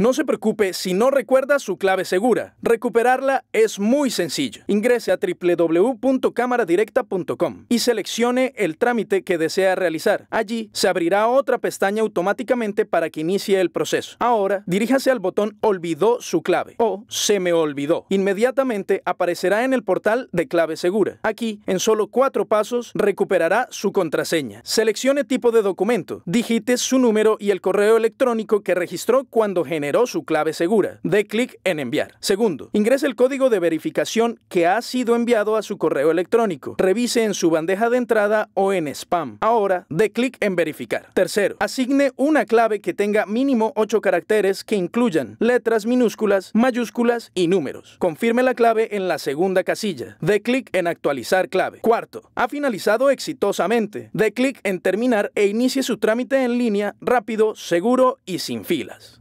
No se preocupe si no recuerda su clave segura. Recuperarla es muy sencillo. Ingrese a www.cámaradirecta.com y seleccione el trámite que desea realizar. Allí se abrirá otra pestaña automáticamente para que inicie el proceso. Ahora, diríjase al botón Olvidó su clave o Se me olvidó. Inmediatamente aparecerá en el portal de clave segura. Aquí, en solo cuatro pasos, recuperará su contraseña. Seleccione tipo de documento, digite su número y el correo electrónico que registró cuando generó generó su clave segura. De clic en enviar. Segundo, ingrese el código de verificación que ha sido enviado a su correo electrónico. Revise en su bandeja de entrada o en spam. Ahora, de clic en verificar. Tercero, asigne una clave que tenga mínimo 8 caracteres que incluyan letras minúsculas, mayúsculas y números. Confirme la clave en la segunda casilla. De clic en actualizar clave. Cuarto, ha finalizado exitosamente. De clic en terminar e inicie su trámite en línea rápido, seguro y sin filas.